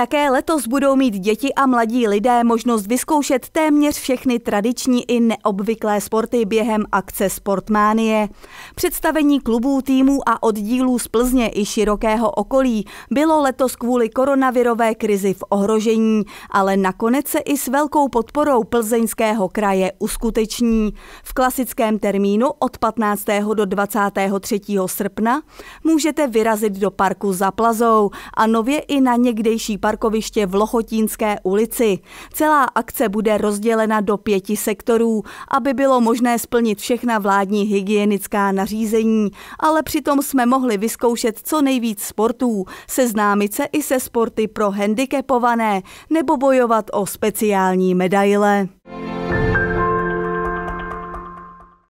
Také letos budou mít děti a mladí lidé možnost vyzkoušet téměř všechny tradiční i neobvyklé sporty během akce Sportmánie. Představení klubů, týmů a oddílů z Plzně i širokého okolí bylo letos kvůli koronavirové krizi v ohrožení, ale nakonec se i s velkou podporou plzeňského kraje uskuteční. V klasickém termínu od 15. do 23. srpna můžete vyrazit do parku za Plazou a nově i na někdejší park parkoviště v Lochotínské ulici. Celá akce bude rozdělena do pěti sektorů, aby bylo možné splnit všechna vládní hygienická nařízení, ale přitom jsme mohli vyzkoušet co nejvíc sportů, seznámit se i se sporty pro handicapované nebo bojovat o speciální medaile.